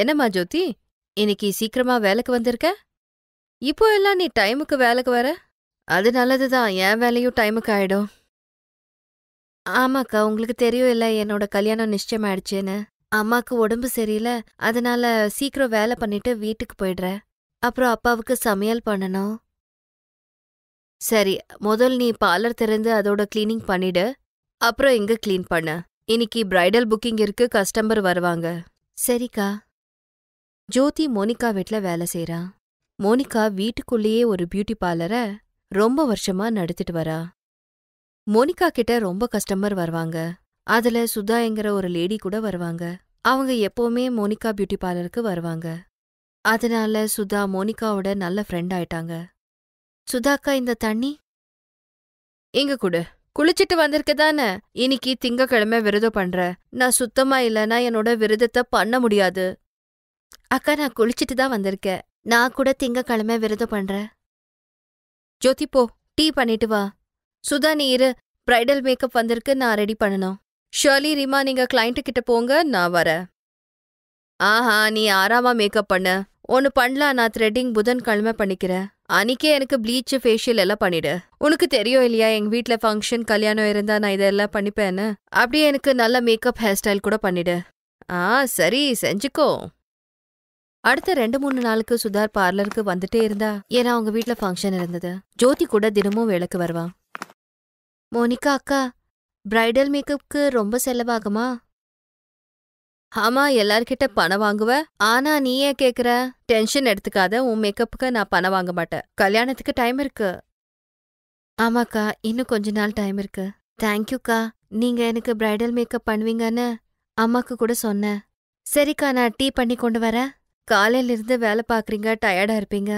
என்னம்மா ஜோதி இன்னைக்கு சீக்கிரமா வேலைக்கு வந்திருக்க இப்போ எல்லாம் நீ டைமுக்கு வேலைக்கு வர அது நல்லதுதான் என் வேலையும் டைமுக்கு ஆயிடும் ஆமாக்கா உங்களுக்கு தெரியும் இல்லை என்னோட கல்யாணம் நிச்சயம் ஆயிடுச்சேன்னு அம்மாக்கு உடம்பு சரியில்லை அதனால சீக்கிரம் வேலை பண்ணிட்டு வீட்டுக்கு போயிடுறேன் அப்புறம் அப்பாவுக்கு சமையல் பண்ணணும் சரி முதல் நீ பார்லர் திறந்து அதோட கிளீனிங் பண்ணிடு அப்புறம் இங்க கிளீன் பண்ண இன்னைக்கு பிரைடல் புக்கிங் இருக்கு கஸ்டமர் வருவாங்க சரிக்கா ஜோதி மோனிகா வீட்டில் வேலை செய்கிறா மோனிகா வீட்டுக்குள்ளேயே ஒரு பியூட்டி பார்லரை ரொம்ப வருஷமா நடத்திட்டு வரா மோனிகா கிட்ட ரொம்ப கஸ்டமர் வருவாங்க அதுல சுதாங்கிற ஒரு லேடி கூட வருவாங்க அவங்க எப்பவுமே மோனிகா பியூட்டி பார்லருக்கு வருவாங்க அதனால சுதா மோனிகாவோட நல்ல ஃப்ரெண்ட் ஆயிட்டாங்க சுதாக்கா இந்த தண்ணி எங்க கூட குளிச்சிட்டு வந்திருக்கு தானே இன்னைக்கு திங்கக்கிழமை விரதம் பண்ற நான் சுத்தமா இல்லைன்னா என்னோட விரதத்தை பண்ண முடியாது அக்கா நான் குளிச்சிட்டு தான் வந்திருக்கேன் நான் கூட திங்கக்கிழமை விரதம் பண்றேன் ஜோதி போ டீ பண்ணிட்டு வா சுதா நீ இரு பிரைடல் மேக்கப் வந்திருக்கு நான் ரெடி பண்ணணும் ஷர்லி ரீமா நீங்க கிளைண்ட்டு கிட்ட போங்க நான் வரேன் ஆஹா நீ ஆறாமா மேக்கப் பண்ணு ஒன்னு பண்ணலாம் நான் த்ரெட்டிங் புதன்கிழமை பண்ணிக்கிறேன் அன்னைக்கே எனக்கு ப்ளீச் ஃபேஷியல் எல்லாம் பண்ணிடு உனக்கு தெரியும் இல்லையா எங்க வீட்டுல ஃபங்க்ஷன் கல்யாணம் இருந்தா நான் இதெல்லாம் பண்ணிப்பேன்னு அப்படியே எனக்கு நல்ல மேக்கப் ஹேர் ஸ்டைல் கூட பண்ணிடு ஆ சரி செஞ்சுக்கோ அடுத்த ரெண்டு மூணு நாளுக்கு சுதார் பார்லருக்கு வந்துட்டே இருந்தா ஏன்னா அவங்க வீட்டுல ஃபங்க்ஷன் இருந்தது ஜோதி கூட தினமும் வேலைக்கு வருவான் மோனிகா அக்கா பிரைடல் மேக்கப்புக்கு ரொம்ப செலவாகுமா ஆமா எல்லார்கிட்ட பணம் வாங்குவ ஆனா நீ ஏன் கேக்குற டென்ஷன் எடுத்துக்காத உன் மேக்கப்புக்கு நான் பணம் வாங்க மாட்டேன் கல்யாணத்துக்கு டைம் இருக்கு ஆமாக்கா இன்னும் கொஞ்ச நாள் டைம் இருக்கு தேங்க்யூக்கா நீங்க எனக்கு பிரைடல் மேக்கப் பண்ணுவீங்கன்னு அம்மாக்கு கூட சொன்னேன் சரிக்கா நான் டீ பண்ணி கொண்டு வரேன் காலையிலிருந்து வேலை பார்க்குறீங்க டயர்டா இருப்பீங்க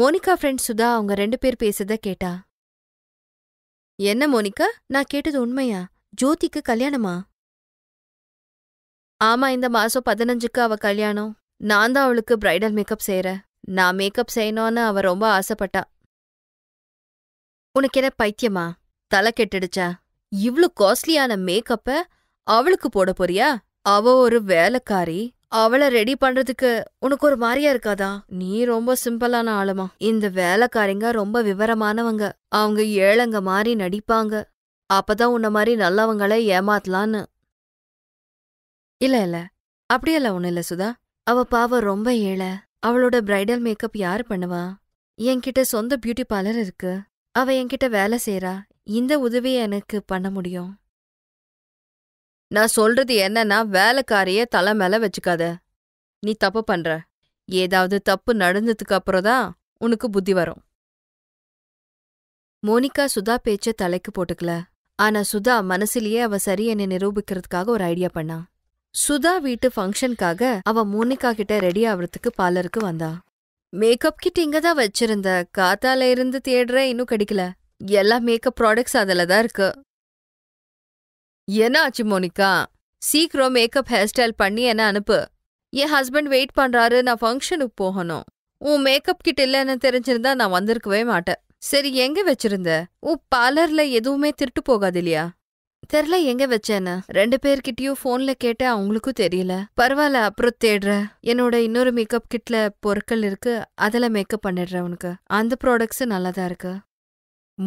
மோனிகா ஃப்ரெண்ட் சுதா அவங்க ரெண்டு பேர் பேசுறத கேட்டா என்ன மோனிகா நான் கேட்டது உண்மையா ஜோதிக்கு கல்யாணமா ஆமா இந்த மாசம் பதினஞ்சுக்கு அவ கல்யாணம் நான் தான் அவளுக்கு பிரைடல் மேக்கப் செய்யற நான் மேக்கப் செய்யணும்னு அவ ரொம்ப ஆசைப்பட்டா உனக்கு என்ன பைத்தியமா தலை கெட்டுடுச்சா இவ்ளோ காஸ்ட்லியான மேக்கப்ப அவளுக்கு போட போறியா அவ ஒரு வேலைக்காரி அவளை ரெடி பண்றதுக்கு உனக்கு ஒரு மாதிரியா இருக்காதா நீ ரொம்ப சிம்பிளான ஆளுமா இந்த வேலைக்காரங்க ரொம்ப விவரமானவங்க அவங்க ஏழங்க மாதிரி நடிப்பாங்க அப்பதான் உன்ன மாதிரி நல்லவங்களே ஏமாத்தலான்னு இல்ல இல்ல அப்படியெல்லாம் ஒண்ணு இல்ல சுதா அவ பாவ ரொம்ப ஏழை அவளோட பிரைடல் மேக்கப் யார் பண்ணுவா என்கிட்ட சொந்த பியூட்டி பார்லர் இருக்கு அவ என்கிட்ட வேலை செய்யறா இந்த உதவியை எனக்கு பண்ண முடியும் நான் சொல்றது என்னன்னா வேலைக்காரிய தலை மேல வச்சுக்காத நீ தப்பு பண்ற ஏதாவது தப்பு நடந்ததுக்கு அப்புறம் தான் உனக்கு புத்தி வரும் மோனிகா சுதா பேச்ச தலைக்கு போட்டுக்கல ஆனா சுதா மனசுலயே அவ சரி என்னை நிரூபிக்கிறதுக்காக ஒரு ஐடியா பண்ணா சுதா வீட்டு ஃபங்க்ஷனுக்காக அவ மோனிகா கிட்ட ரெடி ஆவறதுக்கு பார்லருக்கு வந்தா மேக்கப் கிட் இங்க தான் வச்சிருந்த காத்தால இருந்து தேடுற இன்னும் கிடைக்கல எல்லா மேக்கப் ப்ராடக்ட்ஸ் அதுல தான் இருக்கு என்ன ஆச்சு மோனிகா சீக்கிரம் மேக்கப் ஹேர் ஸ்டைல் பண்ணி என்ன அனுப்பு என் ஹஸ்பண்ட் வெயிட் பண்றாரு நான் ஃபங்க்ஷனுக்கு போகணும் உன் மேக்கப் கிட்ட இல்லைன்னு தெரிஞ்சிருந்தா நான் வந்திருக்கவே மாட்டேன் சரி எங்க வச்சிருந்த உன் பார்லர்ல எதுவுமே திருட்டு போகாது இல்லையா தெரில எங்க வச்சேன்னு ரெண்டு பேர்கிட்டயும் ஃபோன்ல கேட்ட அவங்களுக்கும் தெரியல பரவாயில்ல அப்புறம் தேடுற என்னோட இன்னொரு மேக்கப் கிட்ல பொருட்கள் இருக்கு அதில் மேக்கப் பண்ணிடுறேன் உனக்கு அந்த ப்ராடக்ட்ஸ் நல்லா தான் இருக்கு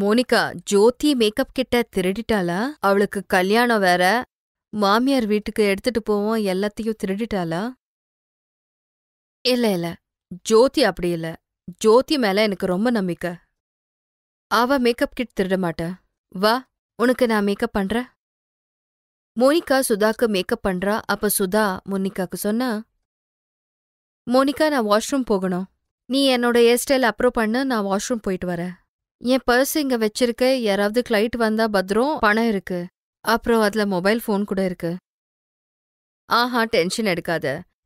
மோனிகா ஜோதி மேக்கப் கிட்ட திருடிட்டாளா அவளுக்கு கல்யாணம் வேற மாமியார் வீட்டுக்கு எடுத்துட்டு போவோம் எல்லாத்தையும் திருடிட்டாளா இல்ல இல்ல ஜோதி அப்படி இல்ல ஜோதி மேல எனக்கு ரொம்ப நம்பிக்கை அவ மேக்கப் கிட் திருட மாட்டா வா உனக்கு நான் மேக்கப் பண்றேன் மோனிகா சுதாக்கு மேக்கப் பண்றா அப்ப சுதா மோனிகாக்கு சொன்னா மோனிகா நான் வாஷ்ரூம் போகணும் நீ என்னோட ஹேர் ஸ்டைல் அப்ரூவ் பண்ண நான் வாஷ்ரூம் போயிட்டு வரேன் என் பர்ஸ் இங்க வச்சிருக்க யாராவது கிளைட் வந்தா பத்திரம் பணம் இருக்கு அப்புறம் அதுல மொபைல் ஃபோன் கூட இருக்கு ஆஹா டென்ஷன் எடுக்காத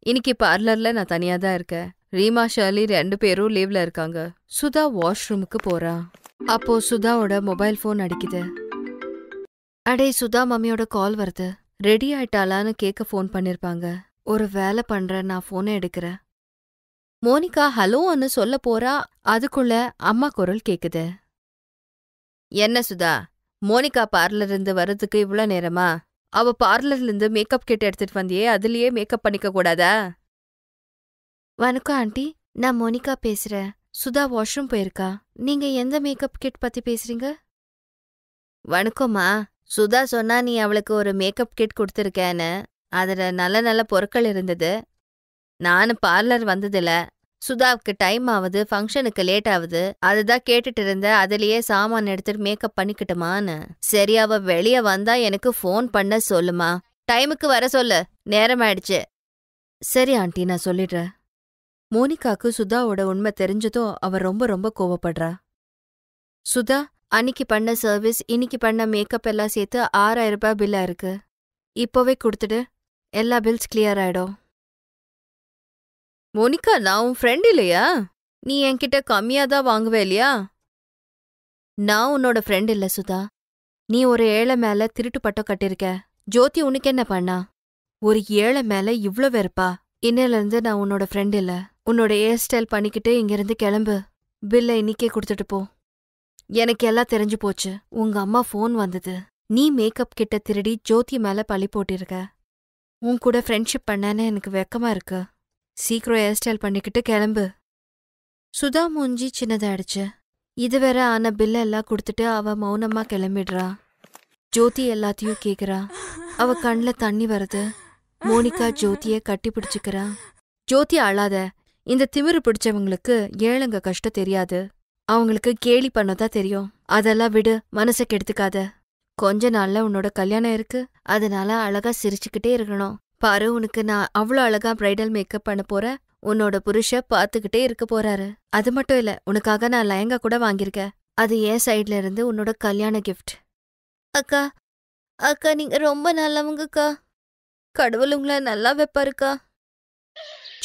இன்னைக்கு பார்லர்ல நான் தனியா தான் இருக்கேன் ரீமா ஷர்லி ரெண்டு பேரும் லீவ்ல இருக்காங்க சுதா வாஷ்ரூமுக்கு போறா அப்போ சுதாவோட மொபைல் ஃபோன் அடிக்குது அடே சுதா மம்மியோட கால் வருது ரெடி ஆயிட்டாளான்னு கேட்க ஃபோன் பண்ணிருப்பாங்க ஒரு வேலை பண்றேன் நான் ஃபோனை எடுக்கிறேன் மோனிகா ஹலோன்னு சொல்ல போறா அதுக்குள்ள அம்மா குரல் கேக்குது என்ன சுதா மோனிகா பார்லர் இருந்து வர்றதுக்கு இவ்வளோ நேரமா அவ பார்லர்லேருந்து மேக்கப் கிட் எடுத்துட்டு வந்தியே அதுலயே மேக்கப் பண்ணிக்க கூடாதா வணக்கம் ஆண்டி நான் மோனிகா பேசுறேன் சுதா வாஷ்ரூம் போயிருக்கா நீங்க எந்த மேக்கப் கிட் பத்தி பேசுறீங்க வணக்கம்மா சுதா சொன்னா நீ அவளுக்கு ஒரு மேக்கப் கிட் கொடுத்துருக்கேன்னு அதில் நல்ல நல்ல பொருட்கள் இருந்தது நான் பார்லர் வந்ததில்லை சுதாவுக்கு டைம் ஆகுது ஃபங்க்ஷனுக்கு லேட் ஆகுது அதுதான் கேட்டுட்டு இருந்த அதுலயே சாமான் எடுத்துட்டு மேக்கப் பண்ணிக்கிட்டுமான்னு சரி அவ வெளிய வந்தா எனக்கு ஃபோன் பண்ண சொல்லுமா டைமுக்கு வர சொல்லு நேரம் ஆயிடுச்சு சரி ஆண்டி நான் சொல்லிடுறேன் மோனிகாக்கு சுதாவோட உண்மை தெரிஞ்சதோ அவ ரொம்ப ரொம்ப கோவப்படுறா சுதா அன்னிக்கு பண்ண சர்வீஸ் இன்னைக்கு பண்ண மேக்கப் எல்லாம் சேர்த்து ஆறாயிரம் ரூபாய் பில்லா இருக்கு இப்போவே கொடுத்துடு எல்லா பில்ஸ் கிளியர் ஆயிடும் மோனிகா நான் உன் ஃப்ரெண்ட் இல்லையா நீ என்கிட்ட கம்மியா தான் வாங்குவே இல்லையா நான் உன்னோட ஃப்ரெண்ட் இல்ல சுதா நீ ஒரு ஏழை மேல திருட்டு பட்டம் கட்டிருக்க ஜோதி உனக்கு என்ன பண்ணா ஒரு ஏழை மேல இவ்ளோ வெறுப்பா இருந்து நான் உன்னோட ஃப்ரெண்ட் இல்ல உன்னோட ஹேர் ஸ்டைல் பண்ணிக்கிட்டு இங்கிருந்து கிளம்பு பில்ல இன்னிக்கே கொடுத்துட்டு போ எனக்கு எல்லாம் தெரிஞ்சு போச்சு உங்க அம்மா ஃபோன் வந்தது நீ மேக்கப் கிட்ட திருடி ஜோதி மேல பழி போட்டிருக்க உன் கூட ஃப்ரெண்ட்ஷிப் பண்ணேன்னு எனக்கு வெக்கமா இருக்கு சீக்கிரம் ஹேர் ஸ்டைல் பண்ணிக்கிட்டு கிளம்பு சுதா மூஞ்சி சின்னதாயிடுச்சு இதுவரை ஆன எல்லாம் கொடுத்துட்டு அவ மௌனமா கிளம்பிடுறா ஜோதி எல்லாத்தையும் கேக்குறா அவ கண்ணில் தண்ணி வருது மோனிகா ஜோதிய கட்டி பிடிச்சுக்கிறா ஜோதி அழாத இந்த திமிரு பிடிச்சவங்களுக்கு ஏழுங்க கஷ்டம் தெரியாது அவங்களுக்கு கேலி பண்ணதான் தெரியும் அதெல்லாம் விடு மனசை கெடுத்துக்காத கொஞ்ச நாள்ல உன்னோட கல்யாணம் இருக்கு அதனால அழகா சிரிச்சுக்கிட்டே இருக்கணும் பாரு உனக்கு நான் அவ்வளோ அழகா பிரைடல் மேக்கப் பண்ண போறேன் உன்னோட புருஷ பார்த்துக்கிட்டே இருக்க போறாரு அது மட்டும் இல்ல உனக்காக நான் லயங்கா கூட வாங்கியிருக்கேன் அது என் சைட்ல இருந்து உன்னோட கல்யாண கிஃப்ட் அக்கா அக்கா நீங்க ரொம்ப நல்லவங்கக்கா கடவுள் உங்களை நல்லா வைப்பாருக்கா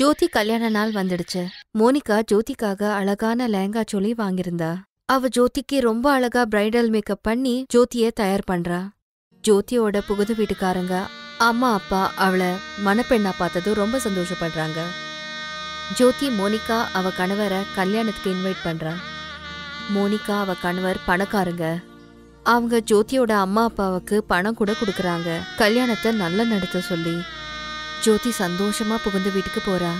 ஜோதி கல்யாண நாள் வந்துடுச்சு மோனிகா ஜோதிக்காக அழகான லேங்கா சொல்லி வாங்கியிருந்தா அவ ஜோதிக்கு ரொம்ப அழகா பிரைடல் மேக்கப் பண்ணி ஜோதிய தயார் பண்றா ஜோதியோட புகுது வீட்டுக்காரங்க அம்மா அப்பா அவளை மணப்பெண்ணா பார்த்ததும் ரொம்ப சந்தோஷப்படுறாங்க ஜோதி மோனிகா அவ கணவரை கல்யாணத்துக்கு இன்வைட் பண்றா மோனிகா அவ கணவர் பணக்காரங்க அவங்க ஜோதியோட அம்மா அப்பாவுக்கு பணம் கூட கொடுக்குறாங்க கல்யாணத்தை நல்லா நடத்த சொல்லி ஜோதி சந்தோஷமா புகுந்து வீட்டுக்கு போறா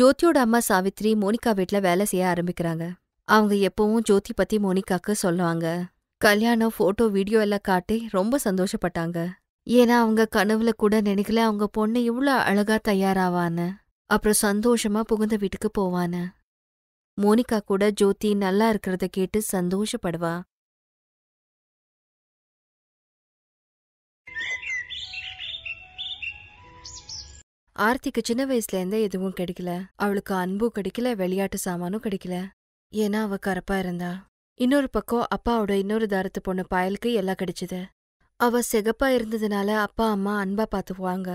ஜோதியோட அம்மா சாவித்ரி மோனிகா வீட்டில் வேலை செய்ய ஆரம்பிக்கிறாங்க அவங்க எப்பவும் ஜோதி பத்தி மோனிகாக்கு சொல்லுவாங்க கல்யாணம் ஃபோட்டோ வீடியோ எல்லாம் காட்டி ரொம்ப சந்தோஷப்பட்டாங்க ஏன்னா அவங்க கனவுல கூட நினைக்கல அவங்க பொண்ணு இவ்வளோ அழகா தயாராவான்னு அப்புறம் சந்தோஷமா புகுந்த வீட்டுக்கு போவான்னு மோனிகா கூட ஜோதி நல்லா இருக்கிறத கேட்டு சந்தோஷப்படுவா ஆர்த்திக்கு சின்ன வயசுல இருந்தே எதுவும் கிடைக்கல அவளுக்கு அன்பும் கிடைக்கல விளையாட்டு சாமானும் கிடைக்கல ஏன்னா அவ கரப்பா இருந்தா இன்னொரு பக்கம் அப்பாவோட இன்னொரு தாரத்து பொண்ணு பாயலுக்கு எல்லாம் கிடைச்சது அவ செகப்பா இருந்ததுனால அப்பா அம்மா அன்பா பாத்துக்குவாங்க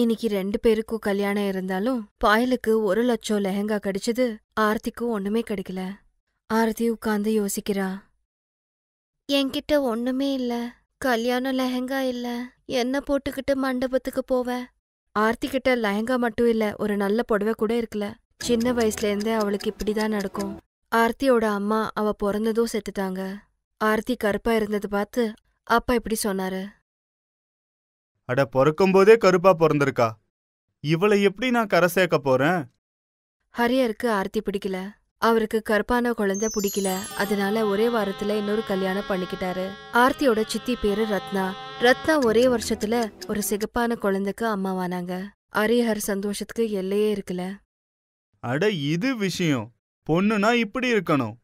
இன்னைக்கு ரெண்டு பேருக்கும் கல்யாணம் இருந்தாலும் பாயலுக்கு ஒரு லட்சம் லெஹங்கா கிடைச்சது ஆர்த்திக்கும் ஒண்ணுமே கிடைக்கல ஆர்த்தி உட்கார்ந்து யோசிக்கிறா என்கிட்ட ஒண்ணுமே இல்ல கல்யாணம் லெஹங்கா இல்ல என்ன போட்டுக்கிட்டு மண்டபத்துக்கு போவேன் ஆர்த்தி கிட்ட லெஹங்கா மட்டும் இல்ல ஒரு நல்ல புடவை கூட இருக்குல சின்ன வயசுல இருந்தே அவளுக்கு இப்படிதான் நடக்கும் ஆர்த்தியோட அம்மா அவ பிறந்ததும் செத்துட்டாங்க ஆர்த்தி கருப்பா இருந்தது பார்த்து அப்பா இப்படி சொன்னாரு அட பிறக்கும்போதே கருப்பா பிறந்திருக்கா இவளை எப்படி நான் கரை சேர்க்க போறேன் ஹரியருக்கு ஆர்த்தி பிடிக்கல அவருக்கு கருப்பான குழந்தை பிடிக்கல அதனால ஒரே வாரத்துல இன்னொரு கல்யாணம் பண்ணிக்கிட்டாரு ஆர்த்தியோட சித்தி பேரு ரத்னா ரத்னா ஒரே வருஷத்துல ஒரு சிகப்பான குழந்தைக்கு அம்மாவானாங்க ஹரிஹர் சந்தோஷத்துக்கு எல்லையே இருக்கல அட இது விஷயம் பொண்ணுனா இப்படி இருக்கணும்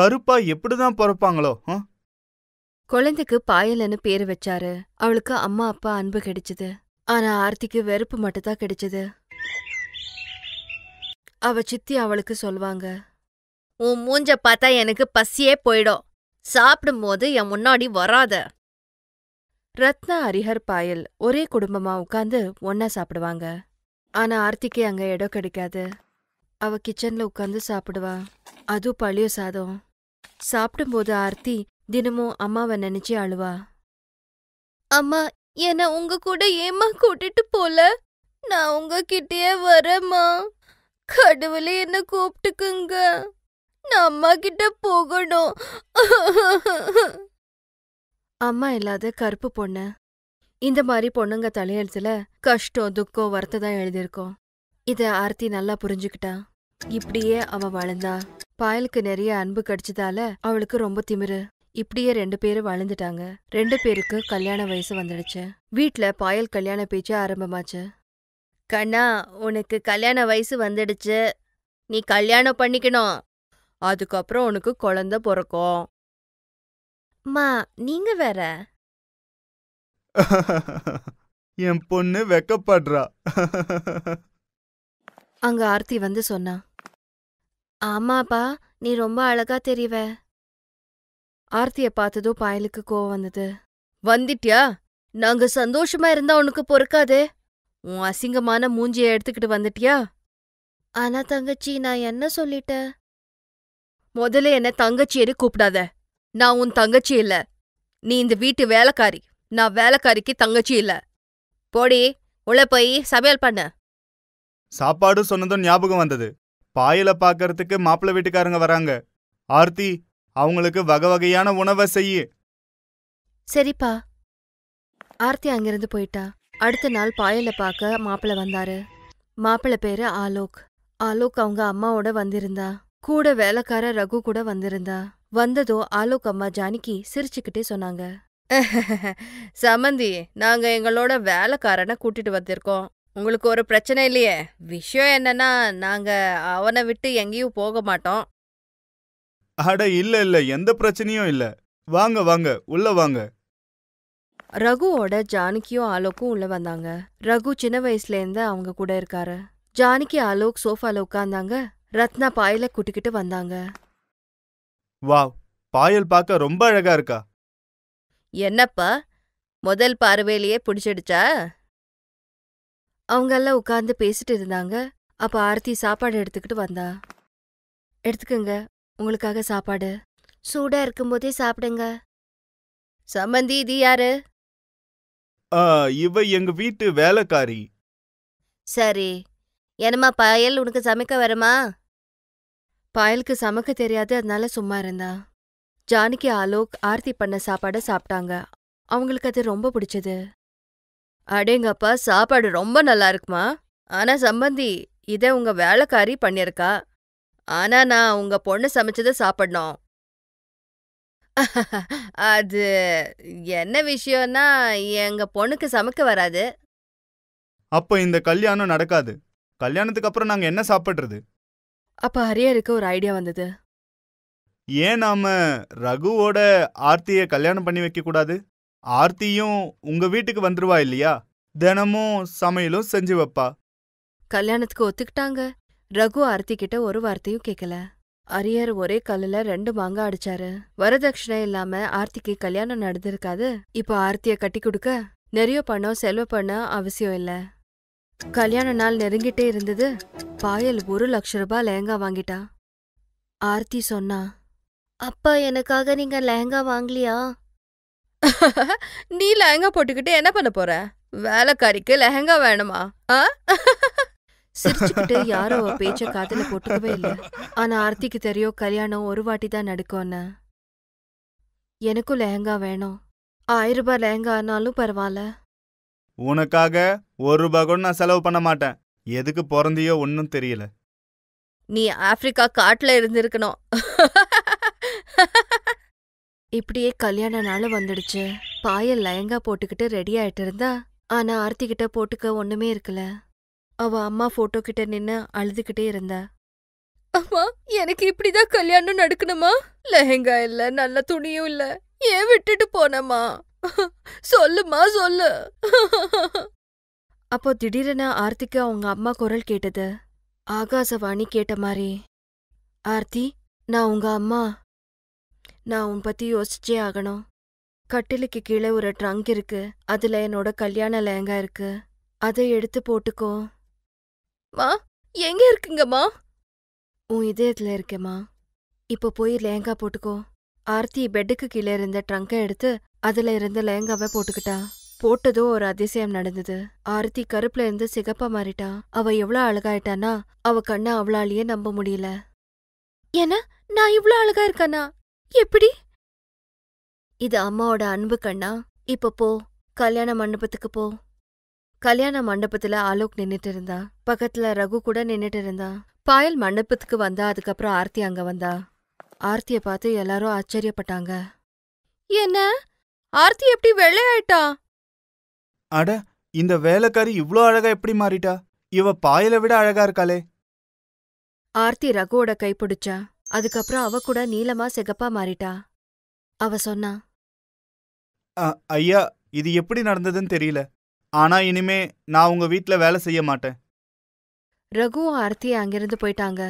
கருப்பா எப்படிதான் பிறப்பாங்களோ ஆ குழந்தைக்கு பாயலன்னு பேரு வச்சாரு அவளுக்கு அம்மா அப்பா அன்பு கிடைச்சது ஆனா ஆர்த்திக்கு வெறுப்பு மட்டும்தான் கிடைச்சது அவ சித்தி அவளுக்கு சொல்வாங்க உன் மூஞ்ச பார்த்தா எனக்கு பசியே போயிடும் சாப்பிடும் போது என் முன்னாடி வராத ரத்னா ஹரிஹர் பாயல் ஒரே குடும்பமா உட்காந்து ஒன்னா சாப்பிடுவாங்க ஆனா ஆர்த்திக்கு அங்க இடம் கிடைக்காது அவ கிச்சன்ல உட்காந்து சாப்பிடுவா அதுவும் பழிய சாதம் சாப்பிடும்போது ஆர்த்தி தினமும் அம்மாவை நினைச்சு அழுவா அம்மா என்ன உங்க கூட ஏமா கூட்டிட்டு போல நான் உங்ககிட்டயே வரேம்மா கடவுளே என்ன கூப்பிட்டுக்குங்க நான் அம்மா கிட்ட போகணும் அம்மா இல்லாத கருப்பு பொண்ணு இந்த மாதிரி பொண்ணுங்க தலையெழுத்துல கஷ்டம் துக்கம் வரத்தை தான் எழுதியிருக்கோம் இத ஆர்த்தி நல்லா புரிஞ்சுக்கிட்டா இப்படியே அவ வளர்ந்தா பாயலுக்கு நிறைய அன்பு கிடைச்சதால அவளுக்கு ரொம்ப திமிரு இப்படியே ரெண்டு பேரும் வளர்ந்துட்டாங்க ரெண்டு பேருக்கு கல்யாண வயசு வந்துடுச்சு வீட்டில் பாயல் கல்யாண பேச்சு ஆரம்பமாச்சு கண்ணா உனக்கு கல்யாண வயசு வந்துடுச்சு நீ கல்யாணம் பண்ணிக்கணும் அதுக்கப்புறம் உனக்கு குழந்த பிறக்கும் மா நீங்க வேற என் பொண்ணு வெக்கப்படுறா அங்க ஆர்த்தி வந்து சொன்னா ஆமாப்பா நீ ரொம்ப அழகா தெரிவே ஆர்த்திய பார்த்ததோ பாயலுக்கு கோவம் வந்தது வந்துட்டியா நாங்க சந்தோஷமா இருந்தா உனக்கு பொறுக்காதே உன் அசிங்கமான மூஞ்சிய எடுத்துக்கிட்டு வந்துட்டியா ஆனா தங்கச்சி நான் என்ன சொல்லிட்ட முதல்ல என்ன தங்கச்சின்னு கூப்பிடாத நான் உன் தங்கச்சி இல்ல நீ இந்த வீட்டு வேலைக்காரி நான் வேலைக்காரிக்கு தங்கச்சி இல்ல போடி உள்ள போய் சமையல் பண்ண சாப்பாடு சொன்னதும் ஞாபகம் வந்தது பாயில பாக்கறதுக்கு மாப்பிள்ள வீட்டுக்காரங்க வராங்க ஆர்த்தி அவங்களுக்கு வகை வகையான உணவை செய்யு சரிப்பா ஆர்த்தி அங்கிருந்து போயிட்டா அடுத்த நாள் பாயல பார்க்க மாப்பிள்ள வந்தாரு மாப்பிள்ள பேரு ஆலோக் ஆலோக் அவங்க அம்மாவோட வந்திருந்தா கூட வேலைக்கார ரகு கூட வந்திருந்தா வந்ததோ ஆலோக் அம்மா ஜானிக்கி சிரிச்சுக்கிட்டே சொன்னாங்க சமந்தி நாங்க எங்களோட வேலைக்காரனை கூட்டிட்டு வந்திருக்கோம் உங்களுக்கு ஒரு பிரச்சனை இல்லையே விஷயம் என்னன்னா நாங்க அவனை விட்டு எங்கேயும் போக மாட்டோம் அட இல்ல இல்ல எந்த பிரச்சனையும் இல்ல வாங்க வாங்க உள்ள வாங்க ரகுவோட ஜானகியும் ஆலோக்கும் உள்ள வந்தாங்க ரகு சின்ன வயசுல இருந்து அவங்க கூட இருக்காரு ஜானகி ஆலோக் சோஃபால உட்கார்ந்தாங்க ரத்னா பாயல குட்டிக்கிட்டு வந்தாங்க வாவ் பாயல் பார்க்க ரொம்ப அழகா இருக்கா என்னப்பா முதல் பார்வையிலேயே பிடிச்சிடுச்சா அவங்க எல்லாம் உட்கார்ந்து பேசிட்டு இருந்தாங்க அப்ப ஆர்த்தி சாப்பாடு எடுத்துக்கிட்டு வந்தா எடுத்துக்கங்க உங்களுக்காக சாப்பாடு சூடா இருக்கும்போதே சாப்பிடுங்க சம்பந்தி இது யாரு ஆ, இவ எங்க வீட்டு வேலைக்காரி சரி என்னமா பாயல் உனக்கு சமைக்க வருமா பாயலுக்கு சமைக்க தெரியாது அதனால சும்மா இருந்தா ஜானகி ஆலோக் ஆர்த்தி பண்ண சாப்பாட சாப்பிட்டாங்க அவங்களுக்கு அது ரொம்ப பிடிச்சது அடேங்கப்பா சாப்பாடு ரொம்ப நல்லா இருக்குமா ஆனா சம்பந்தி இதை உங்க வேலைக்காரி பண்ணியிருக்கா ஆனா நான் உங்க பொண்ணு சமைச்சதை சாப்பிடணும் அது என்ன விஷயம்னா எங்க பொண்ணுக்கு சமைக்க வராது அப்ப இந்த கல்யாணம் நடக்காது கல்யாணத்துக்கு அப்புறம் நாங்க என்ன சாப்பிடுறது அப்ப ஹரியருக்கு ஒரு ஐடியா வந்தது ஏன் நாம ரகுவோட ஆர்த்தியை கல்யாணம் பண்ணி வைக்க கூடாது ஆர்த்தியும் உங்க வீட்டுக்கு வந்துருவா இல்லையா தினமும் சமையலும் செஞ்சு வைப்பா கல்யாணத்துக்கு ஒத்துக்கிட்டாங்க ரகு ஆர்த்தி கிட்ட ஒரு வார்த்தையும் கேட்கல அரியர் ஒரே கல்லுல ரெண்டு மாங்க அடிச்சாரு வரதட்சணை இல்லாம ஆர்த்திக்கு கல்யாணம் நடந்திருக்காது இப்ப ஆர்த்திய கட்டி கொடுக்க நிறைய பணம் செலவு பண்ண அவசியம் இல்ல கல்யாண நாள் நெருங்கிட்டே இருந்தது பாயல் ஒரு லட்ச ரூபாய் லெஹங்கா வாங்கிட்டா ஆர்த்தி சொன்னா அப்பா எனக்காக நீங்க லெஹங்கா வாங்கலியா நீ லெஹங்கா போட்டுக்கிட்டு என்ன பண்ண போற வேலைக்காரிக்கு லெஹங்கா வேணுமா ஆ சிரிச்சுக்கிட்டு யாரோ அவ பேச்ச காதல போட்டுக்கவே இல்ல ஆனா ஆர்த்திக்கு தெரியும் கல்யாணம் ஒரு வாட்டி தான் நடக்கும்னு எனக்கும் லெஹங்கா வேணும் ஆயிரம் ரூபாய் ஆனாலும் பரவாயில்ல உனக்காக ஒரு ரூபாய் கூட நான் செலவு பண்ண மாட்டேன் எதுக்கு பிறந்தியோ ஒன்னும் தெரியல நீ ஆப்பிரிக்கா காட்டுல இருந்திருக்கணும் இப்படியே கல்யாண நாள் வந்துடுச்சு பாயல் லயங்கா போட்டுக்கிட்டு ரெடி ஆயிட்டு இருந்தா ஆனா ஆர்த்திக்கிட்ட போட்டுக்க ஒண்ணுமே இருக்கல அவ அம்மா போட்டோ கிட்ட நின்னு அழுதுகிட்டே இருந்தா அம்மா எனக்கு இப்படிதான் கல்யாணம் நடக்கணுமா லெஹெங்கா இல்ல நல்ல துணியும் இல்ல ஏன் விட்டுட்டு போனம்மா சொல்லுமா சொல்லு அப்போ திடீரென ஆர்த்திக்கு அவங்க அம்மா குரல் கேட்டது ஆகாசவாணி கேட்ட மாதிரி ஆர்த்தி நான் உங்க அம்மா நான் உன் பத்தி யோசிச்சே ஆகணும் கட்டிலுக்கு கீழே ஒரு ட்ரங்க் இருக்கு அதுல என்னோட கல்யாண லேங்கா இருக்கு அதை எடுத்து போட்டுக்கோ மா எங்க இருக்குங்கம்மா உன் இதயத்துல இருக்கேம்மா இப்போ போய் லேங்கா போட்டுக்கோ ஆர்த்தி பெட்டுக்கு கீழே இருந்த ட்ரங்கை எடுத்து அதுல இருந்த லேங்காவை போட்டுக்கிட்டா போட்டதோ ஒரு அதிசயம் நடந்தது ஆரத்தி கருப்புல இருந்து சிகப்பா மாறிட்டா அவ எவ்வளவு அழகாயிட்டானா அவ கண்ண அவளாலேயே நம்ப முடியல ஏன்னா நான் இவ்வளவு அழகா இருக்கானா எப்படி இது அம்மாவோட அன்பு கண்ணா இப்ப போ கல்யாண மண்டபத்துக்கு போ கல்யாண மண்டபத்துல ஆலோக் நின்னுட்டு இருந்தா பக்கத்துல ரகு கூட நின்னுட்டு இருந்தா பாயல் மண்டபத்துக்கு வந்தா அதுக்கப்புறம் ஆர்த்தி அங்க வந்தா ஆர்த்திய பார்த்து எல்லாரும் ஆச்சரியப்பட்டாங்க என்ன ஆர்த்தி எப்படி வெள்ளையாயிட்டா அட இந்த வேலைக்காரி இவ்ளோ அழகா எப்படி மாறிட்டா இவ பாயல விட அழகா இருக்காளே ஆர்த்தி ரகுவோட கைப்பிடிச்சா அதுக்கப்புறம் அவ கூட நீளமா சிகப்பா மாறிட்டா அவ சொன்னா ஐயா இது எப்படி நடந்ததுன்னு தெரியல ஆனா இனிமே நான் உங்க வீட்ல வேலை செய்ய மாட்டேன் ரகுவும் ஆர்த்தி அங்கிருந்து போயிட்டாங்க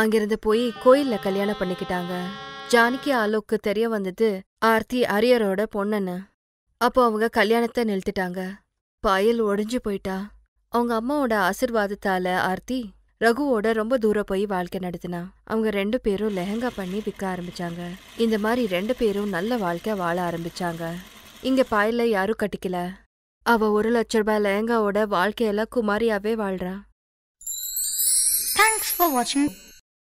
அங்கிருந்து போய் கோயில்ல கல்யாணம் பண்ணிக்கிட்டாங்க ஜானகி ஆலோக்கு தெரிய வந்தது ஆர்த்தி அரியரோட பொண்ணுன்னு அப்போ அவங்க கல்யாணத்தை நிறுத்திட்டாங்க பாயல் ஒடிஞ்சு போயிட்டா அவங்க அம்மாவோட ஆசிர்வாதத்தால ஆர்த்தி ரகுவோட ரொம்ப தூரம் போய் வாழ்க்கை நடத்தினா அவங்க ரெண்டு பேரும் லெஹங்கா பண்ணி விற்க ஆரம்பிச்சாங்க இந்த மாதிரி ரெண்டு பேரும் நல்ல வாழ்க்கை வாழ ஆரம்பிச்சாங்க இங்க பாயல யாரும் கட்டிக்கல அவ ஒரு லட்ச ரூபாய் லேங்காவோட வாழ்க்கையில குமாரியாவே வாழ்றா தேங்க்ஸ் ஃபார் வாட்சிங்